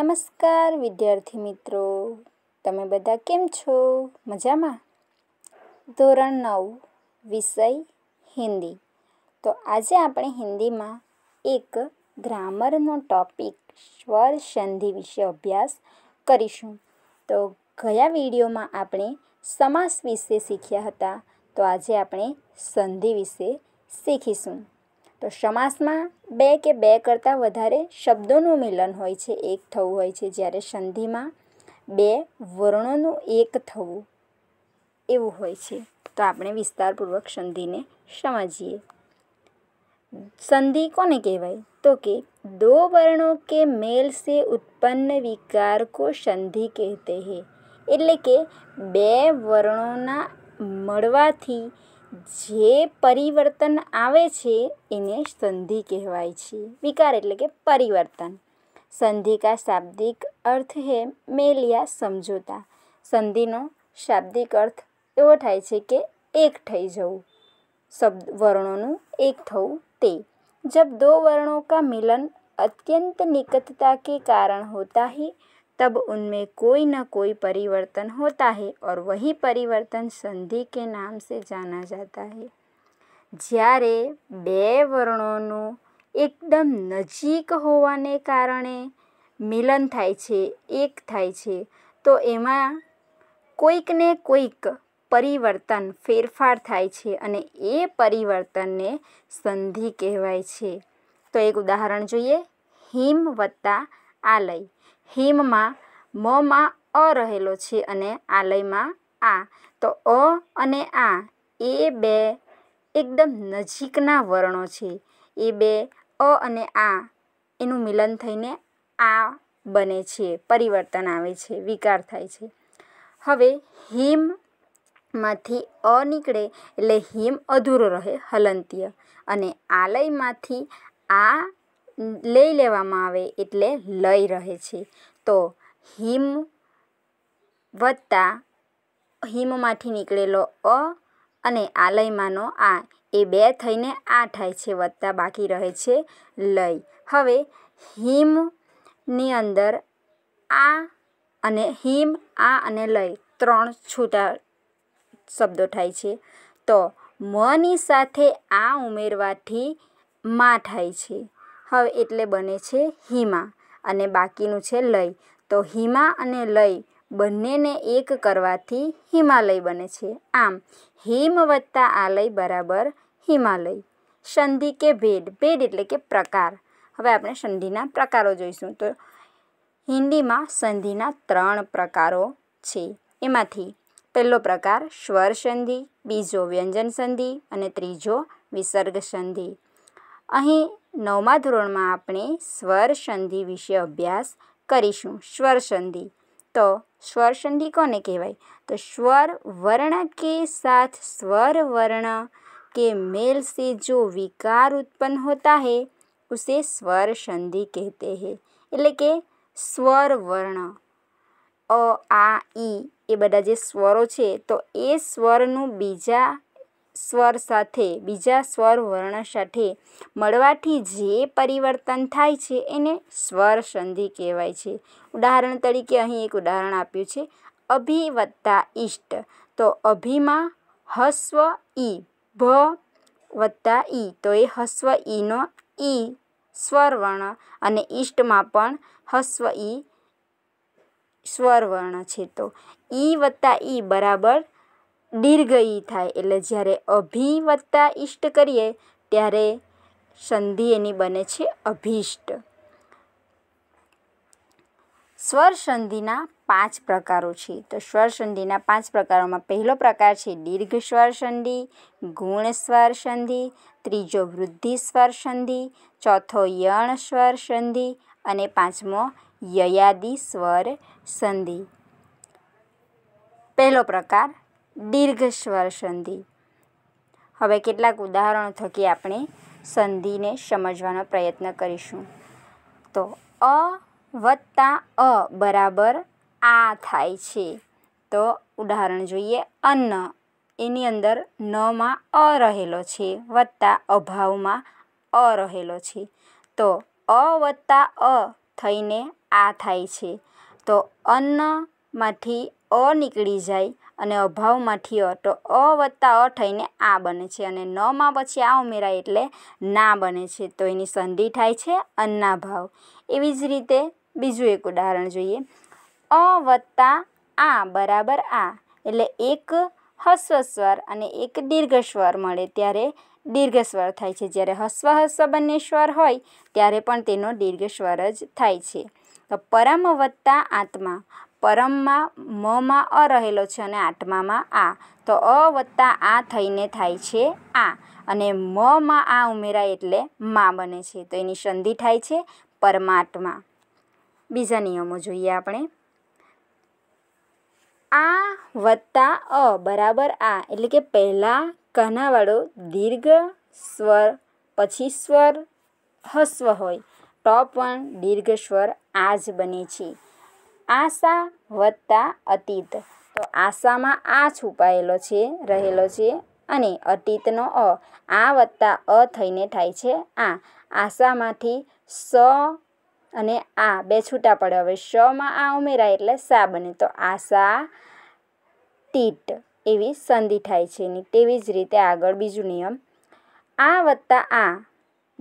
નમસ્કાર વિદ્યાર્થી મિત્રો તમે બધા કેમ છો મજામાં ધોરણ નવ વિષય હિન્દી તો આજે આપણે હિન્દીમાં એક ગ્રામરનો ટોપિક સ્વર સંધિ વિશે અભ્યાસ કરીશું તો ગયા વિડીયોમાં આપણે સમાસ વિશે શીખ્યા હતા તો આજે આપણે સંધિ વિશે શીખીશું તો સમાસમાં બે કે બે કરતાં વધારે શબ્દોનું મિલન હોય છે એક થવું હોય છે જ્યારે સંધિમાં બે વર્ણોનું એક થવું એવું હોય છે તો આપણે વિસ્તારપૂર્વક સંધિને સમજીએ સંધિ કોને કહેવાય તો કે દો વર્ણો કે મેલ સે ઉત્પન્ન વિકાર કો સંધિ કહેતે હે એટલે કે બે વર્ણોના મળવાથી જે પરિવર્તન આવે છે એને સંધિ કહેવાય છે વિકાર એટલે કે પરિવર્તન સંધિ કા શાબ્દિક અર્થ હે મેલિયા સમજોતા સંધિનો શાબ્દિક અર્થ એવો થાય છે કે એક થઈ જવું શબ્દ વર્ણોનું એક થવું તે જબ દો વર્ણો કા મિલન અત્યંત નિકટતા કે કારણ હોતા હી તબ उनमें કોઈ ન કોઈ પરિવર્તન હોતા है ઓર વહી પરિવર્તન સંધિ કે નામ સે જાના જાતા है જ્યારે બે વર્ણોનું એકદમ નજીક હોવાને કારણે મિલન થાય છે એક થાય છે તો એમાં કોઈકને કોઈક પરિવર્તન ફેરફાર થાય છે અને એ પરિવર્તનને સંધિ કહેવાય છે તો એક ઉદાહરણ જોઈએ હિમ વત્તા આલય હિમમાં મમાં અ રહેલો છે અને આલયમાં આ તો અ અને આ એ બે એકદમ નજીકના વર્ણો છે એ બે અ અને આ એનું મિલન થઈને આ બને છે પરિવર્તન આવે છે વિકાર થાય છે હવે હિમમાંથી અ નીકળે એટલે હિમ અધૂરો રહે હલંત્ય અને આલયમાંથી આ લઈ લેવામાં આવે એટલે લય રહે છે તો હિમ વત્તા હિમમાંથી નીકળેલો અ અને આલયમાંનો આ એ બે થઈને આ થાય છે વત્તા બાકી રહે છે લય હવે હિમની અંદર આ અને હિમ આ અને લય ત્રણ છૂટા શબ્દો થાય છે તો મની સાથે આ ઉમેરવાથી માં થાય છે હવે એટલે બને છે હિમા અને બાકીનું છે લય તો હિમા અને લય બંનેને એક કરવાથી હિમાલય બને છે આમ હિમ વત્તા આલય બરાબર હિમાલય સંધિ કે ભેદ ભેદ એટલે કે પ્રકાર હવે આપણે સંધિના પ્રકારો જોઈશું તો હિન્દીમાં સંધિના ત્રણ પ્રકારો છે એમાંથી પહેલો પ્રકાર સ્વર સંધિ બીજો વ્યંજન સંધિ અને ત્રીજો વિસર્ગ સંધિ અહીં નવમા ધોરણમાં આપણે સ્વર સંધિ વિશે અભ્યાસ કરીશું સ્વર સંધિ તો સ્વર સંધિ કોને કહેવાય તો સ્વર વર્ણ કે સાથ સ્વર વર્ણ કે મેલ સે જો વિકાર ઉત્પન્ન હોતા હે ઉસે સ્વર સંધિ કહેતે હે એટલે કે સ્વર વર્ણ અ આ ઈ એ બધા જે સ્વરો છે તો એ સ્વરનું બીજા સ્વર સાથે બીજા સ્વર વર્ણ સાથે મળવાથી જે પરિવર્તન થાય છે એને સ્વર સંધિ કહેવાય છે ઉદાહરણ તરીકે અહીં એક ઉદાહરણ આપ્યું છે અભિ વત્તા ઈષ્ટ તો અભિમાં હસ્વ ઈ ભ વત્તા ઈ તો એ હસ્વ ઈનો ઈ સ્વર વર્ણ અને ઈષ્ટમાં પણ હસ્વ ઈ સ્વર વર્ણ છે તો ઈ વત્તા ઈ બરાબર દીર્ઘ ઈ થાય એટલે જ્યારે અભિ વત્તા ઇષ્ટ કરીએ ત્યારે સંધિ એની બને છે અભિષ્ટ સ્વર સંધિના પાંચ પ્રકારો છે તો સ્વર સંધિના પાંચ પ્રકારોમાં પહેલો પ્રકાર છે દીર્ઘ સ્વર સંધિ ગુણ સ્વર સંધિ ત્રીજો વૃદ્ધિ સ્વર સંધિ ચોથો યણ સ્વર સંધિ અને પાંચમો યયાદી સ્વર સંધિ પહેલો પ્રકાર દીર્ઘ સ્વર સંધિ હવે કેટલાક ઉદાહરણો થકી આપણે સંધિને સમજવાનો પ્રયત્ન કરીશું તો અ વત્તા અ બરાબર આ થાય છે તો ઉદાહરણ જોઈએ અન્ન એની અંદર નમાં અ રહેલો છે વત્તા અભાવમાં અ રહેલો છે તો અ વત્તા અ થઈને આ થાય છે તો અન્નમાંથી અ નીકળી જાય અને અભાવમાંથી અ તો અ વત્તા અ થઈને આ બને છે અને નમાં પછી આ ઉમેરાય એટલે ના બને છે તો એની સંધિ થાય છે અન્ના ભાવ એવી જ રીતે બીજું એક ઉદાહરણ જોઈએ અ વત્તા આ બરાબર આ એટલે એક હસ્વ સ્વર અને એક દીર્ઘ સ્વર મળે ત્યારે દીર્ઘ સ્વર થાય છે જ્યારે હસ્વ હસ્વ બંને સ્વર હોય ત્યારે પણ તેનો દીર્ઘ સ્વર જ થાય છે તો પરમ વત્તા આત્મા પરમમાં મમાં અ રહેલો છે અને આઠમામાં આ તો અ વત્તા આ થઈને થાય છે આ અને મમાં આ ઉમેરાય એટલે મા બને છે તો એની સંધિ થાય છે પરમાત્મા બીજા નિયમો જોઈએ આપણે આ વત્તા અ બરાબર આ એટલે કે પહેલાં કહનાવાળો દીર્ઘ સ્વર પછી સ્વર હસ્વ હોય ટોપ પણ દીર્ઘ સ્વર આ જ બને છે આશા વત્તા અતીત તો આશામાં આ છુપાયેલો છે રહેલો છે અને અતીતનો અ આ વત્તા અ થઈને થાય છે આ આશામાંથી સ અને આ બે છૂટા પડે હવે સમાં આ ઉમેરાય એટલે સા બને તો આશા તીટ એવી સંધિ થાય છે ને તેવી જ રીતે આગળ બીજું નિયમ આ વત્તા આ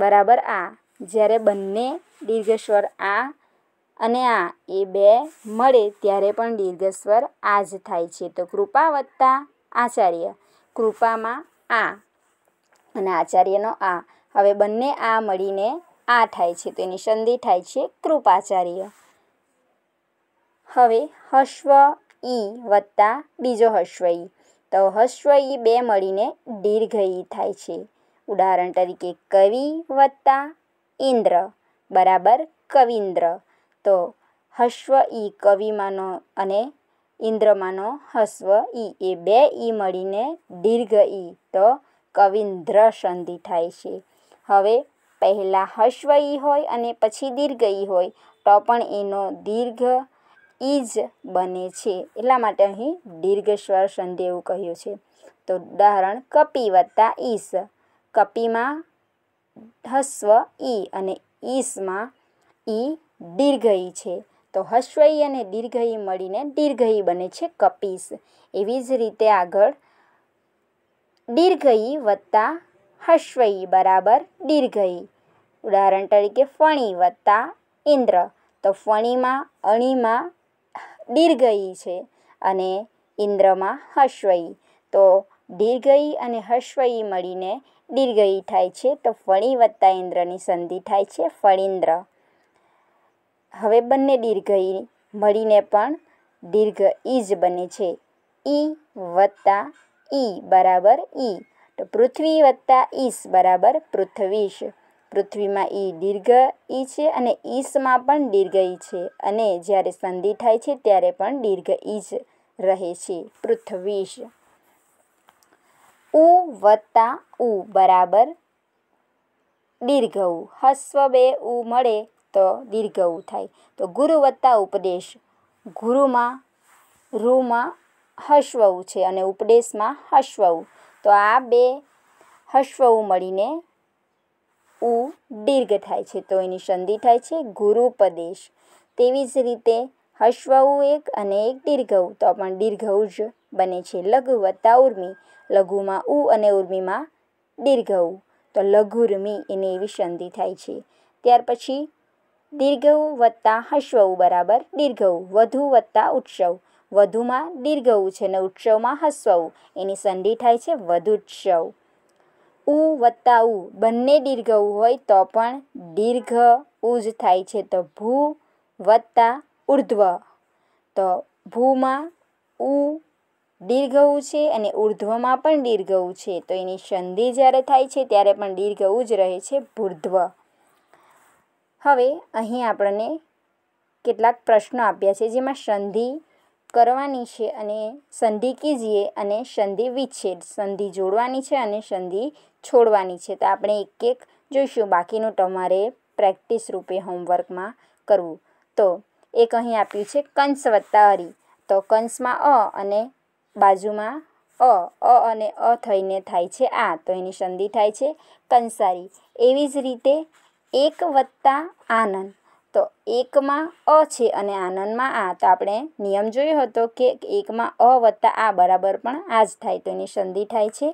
બરાબર આ જ્યારે બંને દીર્ઘસ્વર આ અને આ એ બે મળે ત્યારે પણ દીર્ઘસ્વર આ જ થાય છે તો કૃપા વત્તા આચાર્ય કૃપામાં આ અને આચાર્યનો આ હવે બંને આ મળીને આ થાય છે તો એની સંધિ થાય છે કૃપાચાર્ય હવે હશ્વ ઈ વત્તા બીજો હશ્વ ઈ તો હશ્વ ઈ બે મળીને દીર્ઘ ઈ થાય છે ઉદાહરણ તરીકે કવિ વત્તા ઇન્દ્ર બરાબર કવિન્દ્ર તો હસ્વ ઈ કવિમાંનો અને ઇન્દ્રમાંનો હસ્વ ઈ એ બે ઈ મળીને દીર્ઘ ઈ તો કવિન્દ્ર સંધિ થાય છે હવે પહેલાં હસ્વ ઈ હોય અને પછી દીર્ઘ ઈ હોય તો પણ એનો દીર્ઘ ઈ જ બને છે એટલા માટે અહીં દીર્ઘ સ્વર સંધિ એવું કહ્યું છે તો ઉદાહરણ કપી વત્તા ઈસ કપીમાં હસ્વ ઈ અને ઈસમાં ઈ દીર્ઘઈ છે તો હસ્વઈ અને દીર્ઘઈ મળીને દીર્ઘઈ બને છે કપીસ એવી જ રીતે આગળ દીર્ઘઈ વત્તા હસ્વઈ બરાબર દીર્ઘઈ ઉદાહરણ તરીકે ફણી વત્તા ઇન્દ્ર તો ફણીમાં અણીમાં દીર્ઘઈ છે અને ઇન્દ્રમાં હસ્વઈ તો દીર્ઘઈ અને હસ્વઈ મળીને દીર્ઘઈ થાય છે તો ફણી વત્તા ઇન્દ્રની સંધિ થાય છે ફળિન્દ્ર હવે બંને દીર્ઘ ઈ મળીને પણ દીર્ઘ ઈજ બને છે ઈ વત્તા ઈ બરાબર ઈ તો પૃથ્વી વત્તા ઈસ બરાબર પૃથ્વીશ પૃથ્વીમાં ઈ દીર્ઘ ઈ છે અને ઈસમાં પણ દીર્ઘ ઈ છે અને જ્યારે સંધિ થાય છે ત્યારે પણ દીર્ઘ ઈજ રહે છે પૃથ્વીશ ઉ વત્તા ઉ બરાબર દીર્ઘ ઉ હસ્વ બે ઉ મળે તો દીર્ઘ ઉ થાય તો ગુરુ વત્તા ઉપદેશ ગુરુમાં રૂમાં હશ્વ છે અને ઉપદેશમાં હશ્વ તો આ બે હશ્વ મળીને ઉ દીર્ઘ થાય છે તો એની સંધિ થાય છે ગુરુપદેશ તેવી જ રીતે હશ્વઉ એક અને એક દીર્ઘઉ તો પણ દીર્ઘઉ જ બને છે લઘુ વત્તા ઉર્મી લઘુમાં ઉ અને ઉર્મિમાં દીર્ઘઉ તો લઘુર્મી એની એવી સંધિ થાય છે ત્યાર પછી દીર્ઘઉ વત્તા હસવું બરાબર દીર્ઘઉ વધુ વત્તા ઉત્સવ વધુમાં દીર્ઘઉ છે ને ઉત્સવમાં હસવું એની સંધિ થાય છે વધુ ઉત્સવ ઉ વત્તા ઉ બંને દીર્ઘઉ હોય તો પણ દીર્ઘ ઉ જ થાય છે તો ભૂ વત્તા ઉર્ધ્વ તો ભૂમાં ઉ દીર્ઘઉ છે અને ઉર્ધ્વમાં પણ દીર્ઘઉ છે તો એની સંધિ જ્યારે થાય છે ત્યારે પણ દીર્ઘઉ જ રહે છે ભૂર્ધ્વ હવે અહીં આપણને કેટલાક પ્રશ્નો આપ્યા છે જેમાં સંધિ કરવાની છે અને સંધિ કીજીએ અને સંધિ વિચ્છેદ સંધિ જોડવાની છે અને સંધિ છોડવાની છે તો આપણે એક એક જોઈશું બાકીનું તમારે પ્રેક્ટિસ રૂપે હોમવર્કમાં કરવું તો એક અહીં આપ્યું છે કંસ વત્તા હરી તો કંસમાં અ અને બાજુમાં અ અ અને અ થઈને થાય છે આ તો એની સંધિ થાય છે કંસારી એવી જ રીતે એક વત્તા આનંદ તો એકમાં અ છે અને આનંદમાં આ તો આપણે નિયમ જોયો હતો કે એકમાં અ વત્તા આ બરાબર પણ આ જ થાય તો એની સંધિ થાય છે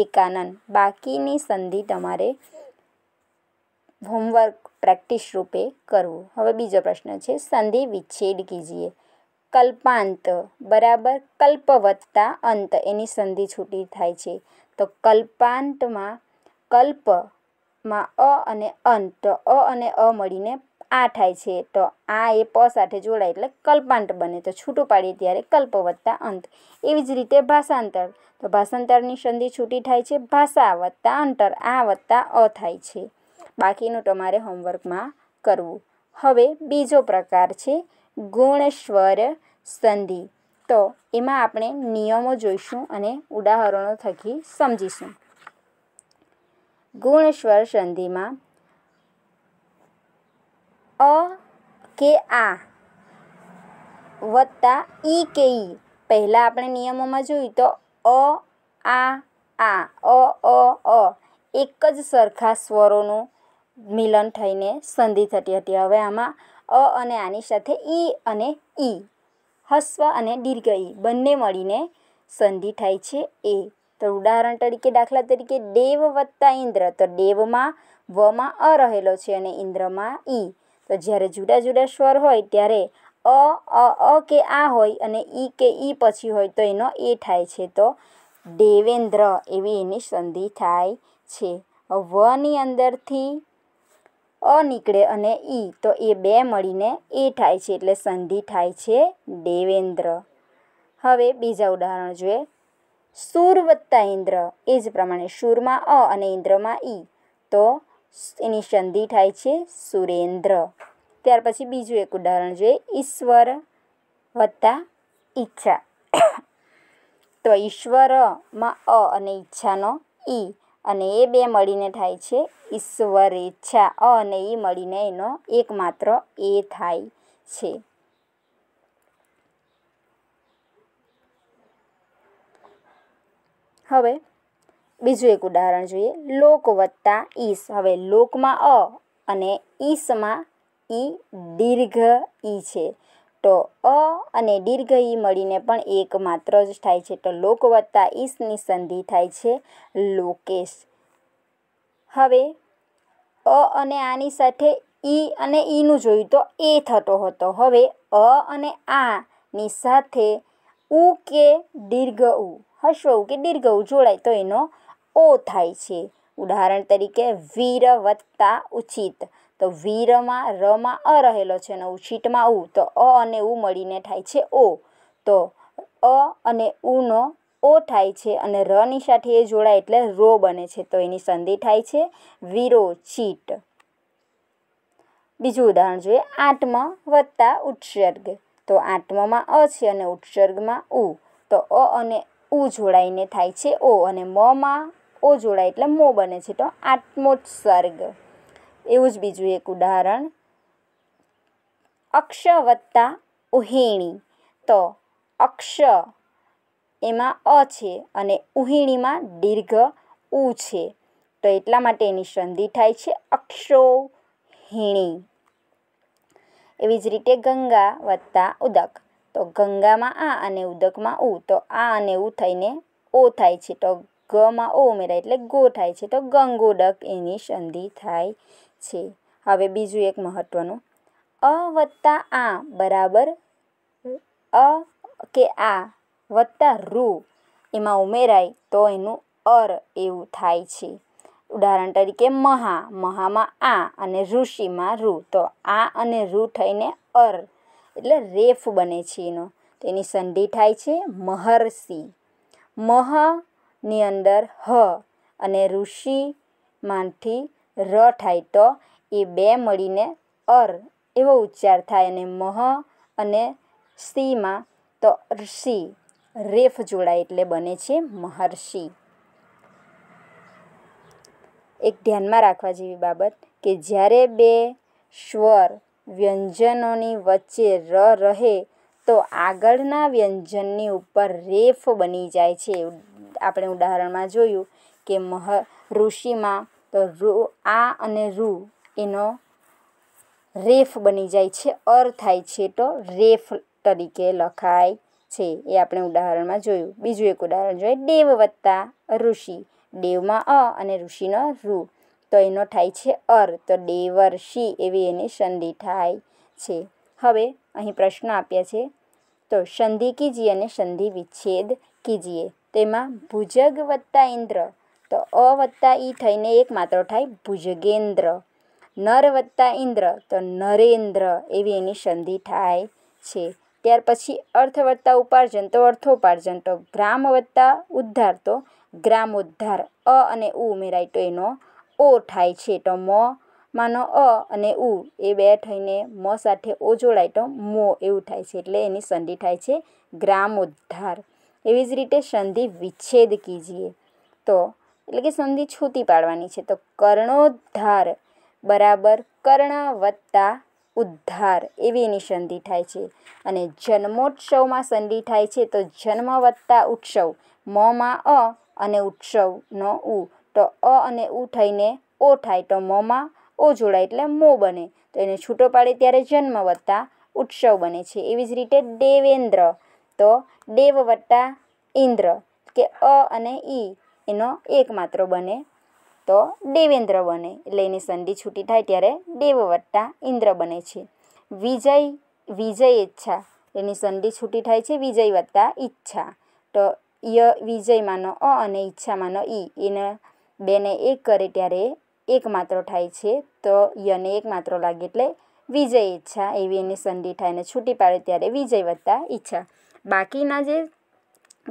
એકાનંદ બાકીની સંધિ તમારે હોમવર્ક પ્રેક્ટિસ રૂપે કરવું હવે બીજો પ્રશ્ન છે સંધિ વિચ્છેદ કીજીએ કલ્પાંત બરાબર કલ્પ વત્તા અંત એની સંધિ છૂટી થાય છે તો કલ્પાંતમાં કલ્પ માં અ અને અન તો અ અને અ મળીને આ થાય છે તો આ એ પ સાથે જોડાય એટલે કલ્પાંત બને તો છૂટું પાડીએ ત્યારે કલ્પ વત્તા અંત એવી જ રીતે ભાષાંતર તો ભાષાંતરની સંધિ છૂટી થાય છે ભાષા વત્તા અંતર આ વત્તા અ થાય છે બાકીનું તમારે હોમવર્કમાં કરવું હવે બીજો પ્રકાર છે ગુણસ્વર સંધિ તો એમાં આપણે નિયમો જોઈશું અને ઉદાહરણો થકી સમજીશું ગુણ સ્વર સંધિમાં અ કે આ વત્તા ઈ કે ઈ પહેલાં આપણે નિયમોમાં જોયું તો અ આ આ અ અ અ એક જ સરખા સ્વરોનું મિલન થઈને સંધિ થતી હતી હવે આમાં અ અને આની સાથે ઈ અને ઈ હસ્વ અને દીર્ઘ ઈ બંને મળીને સંધિ થાય છે એ તો ઉદાહરણ તરીકે દાખલા તરીકે દેવ વત્તા ઇન્દ્ર તો દેવમાં વમાં અ રહેલો છે અને ઇન્દ્રમાં ઈ તો જ્યારે જુદા જુદા સ્વર હોય ત્યારે અ અ અ કે આ હોય અને ઈ કે ઈ પછી હોય તો એનો એ થાય છે તો દેવેન્દ્ર એવી એની સંધિ થાય છે વની અંદરથી અ નીકળે અને ઈ તો એ બે મળીને એ થાય છે એટલે સંધિ થાય છે દેવેન્દ્ર હવે બીજા ઉદાહરણ જોઈએ સૂર વત્તા ઇન્દ્ર એ જ પ્રમાણે સૂરમાં અ અને ઇન્દ્રમાં ઈ તો એની સંધિ થાય છે સુરેન્દ્ર ત્યાર પછી બીજું એક ઉદાહરણ જોઈએ ઈશ્વર વત્તા ઈચ્છા તો ઈશ્વરમાં અ અને ઈચ્છાનો ઈ અને એ બે મળીને થાય છે ઈશ્વર ઈચ્છા અ અને ઈ મળીને એનો એકમાત્ર એ થાય છે હવે બીજું એક ઉદાહરણ જોઈએ લોક વત્તા ઈસ હવે લોકમાં અ અને ઈસમાં ઈ દીર્ઘ ઈ છે તો અ અને દીર્ઘ ઈ મળીને પણ એક માત્ર જ થાય છે તો લોક વત્તા ઈસની સંધિ થાય છે લોકેશ હવે અ અને આની સાથે ઈ અને ઈનું જોયું તો એ થતો હતો હવે અ અને આની સાથે ઉ કે દીર્ઘ ઉ હસ્વઉ કે દીર્ઘઉ જોડાય તો એનો ઓ થાય છે ઉદાહરણ તરીકે વીર વત્તા ઉચિત તો વીરમાં રમાં અ રહેલો છે અને ઉચિતમાં ઉ તો અ અને ઉ મળીને થાય છે ઓ તો અ અને ઉનો ઓ થાય છે અને રની સાથે એ જોડાય એટલે રો બને છે તો એની સંધિ થાય છે વિરોચિત બીજું ઉદાહરણ જોઈએ આત્મ વત્તા ઉત્સર્ગ તો આત્મમાં અ છે અને ઉત્સર્ગમાં ઉ તો અ અને ઉ જોડાઈને થાય છે ઓ અને મમાં ઓ જોડાય એટલે મો બને છે તો આત્મોત્સર્ગ એવું જ બીજું એક ઉદાહરણ અક્ષ વત્તા ઉહેણી તો અક્ષ એમાં અ છે અને ઉહિણીમાં દીર્ઘ ઉ છે તો એટલા માટે એની સંધિ થાય છે અક્ષોહિણી એવી જ રીતે ગંગા વત્તા ઉદક તો ગંગામાં આ અને ઉદકમાં ઉ તો આ અને ઉ થઈને ઓ થાય છે તો ગમાં ઓ ઉમેરાય એટલે ગો થાય છે તો ગંગોડક એની સંધિ થાય છે હવે બીજું એક મહત્વનું અ વત્તા આ બરાબર અ કે આ વત્તા રૂ એમાં ઉમેરાય તો એનું અર એવું થાય છે ઉદાહરણ તરીકે મહા મહામાં આ અને ઋષિમાં રૂ તો આ અને રૂ થઈને અર એટલે રેફ બને છે એનો તો એની સંધિ થાય છે મહર્ષિ મહની અંદર હ અને ઋષિમાંથી ર થાય તો એ બે મળીને અર એવો ઉચ્ચાર થાય અને મહ અને સીમાં તો ઋષિ રેફ જોડાય એટલે બને છે મહર્ષિ એક ધ્યાનમાં રાખવા જેવી બાબત કે જ્યારે બે સ્વર વ્યંજનોની વચ્ચે ર રહે તો આગળના વ્યંજનની ઉપર રેફ બની જાય છે આપણે ઉદાહરણમાં જોયું કે મહ ઋષિમાં તો રુ આ અને રૂ એનો રેફ બની જાય છે અર થાય છે તો રેફ તરીકે લખાય છે એ આપણે ઉદાહરણમાં જોયું બીજું એક ઉદાહરણ જોઈએ દેવ વત્તા ઋષિ દેવમાં અ અને ઋષિનો રૂ તો એનો થાય છે અર તો દેવર્ષિ એવી એની સંધિ થાય છે હવે અહીં પ્રશ્ન આપ્યા છે તો સંધિ કીજીએ અને સંધિ વિચ્છેદ કીજીએ તેમાં ભુજગ વત્તા ઇન્દ્ર તો અ વત્તા ઈ થઈને એક માત્ર થાય ભુજગેન્દ્ર નર વત્તા ઇન્દ્ર તો નરેન્દ્ર એવી એની સંધિ થાય છે ત્યાર પછી અર્થ વત્તા ઉપાર્જન તો અર્થોપાર્જન તો ગ્રામ વત્તા ઉદ્ધાર તો ગ્રામ ઉદ્ધાર અ અને ઉ ઉમેરાય તો એનો ઓ થાય છે તો મ માનો અ અને ઉ એ બે થઈને મ સાથે ઓ જોડાય તો મો એવું થાય છે એટલે એની સંધિ થાય છે ગ્રામ ઉદ્ધાર એવી જ રીતે સંધિ વિચ્છેદ કીજીએ તો એટલે કે સંધિ છૂટી પાડવાની છે તો કર્ણોદ્ધાર બરાબર કર્ણ વત્તા ઉદ્ધાર એવી એની સંધિ થાય છે અને જન્મોત્સવમાં સંધિ થાય છે તો જન્મ વત્તા ઉત્સવ મમાં અ અને ઉત્સવનો ઉ તો અ અને ઉ થઈને ઓ થાય તો મોંમાં ઓ જોડાય એટલે મો બને તો એને છૂટો પાડે ત્યારે જન્મ વત્તા ઉત્સવ બને છે એવી જ રીતે દેવેન્દ્ર તો દેવ વત્તા ઇન્દ્ર કે અ અને ઈ એનો એકમાત્ર બને તો દેવેન્દ્ર બને એટલે એની સંધિ છૂટી થાય ત્યારે દેવ વત્તા ઇન્દ્ર બને છે વિજય વિજય ઈચ્છા એની સંધિ છૂટી થાય છે વિજય વત્તા ઈચ્છા તો ય વિજયમાંનો અ અને ઈચ્છામાંનો ઈ એને બેને એક કરે ત્યારે એક માત્ર થાય છે તો યને એક માત્ર લાગે એટલે વિજય ઈચ્છા એવી એની સંધિ થાય અને છૂટી પાડે ત્યારે વિજય વધતા ઈચ્છા બાકીના જે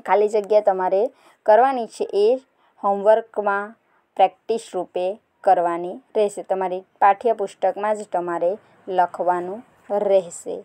ખાલી જગ્યા તમારે કરવાની છે એ હોમવર્કમાં પ્રેક્ટિસ રૂપે કરવાની રહેશે તમારી પાઠ્યપુસ્તકમાં જ તમારે લખવાનું રહેશે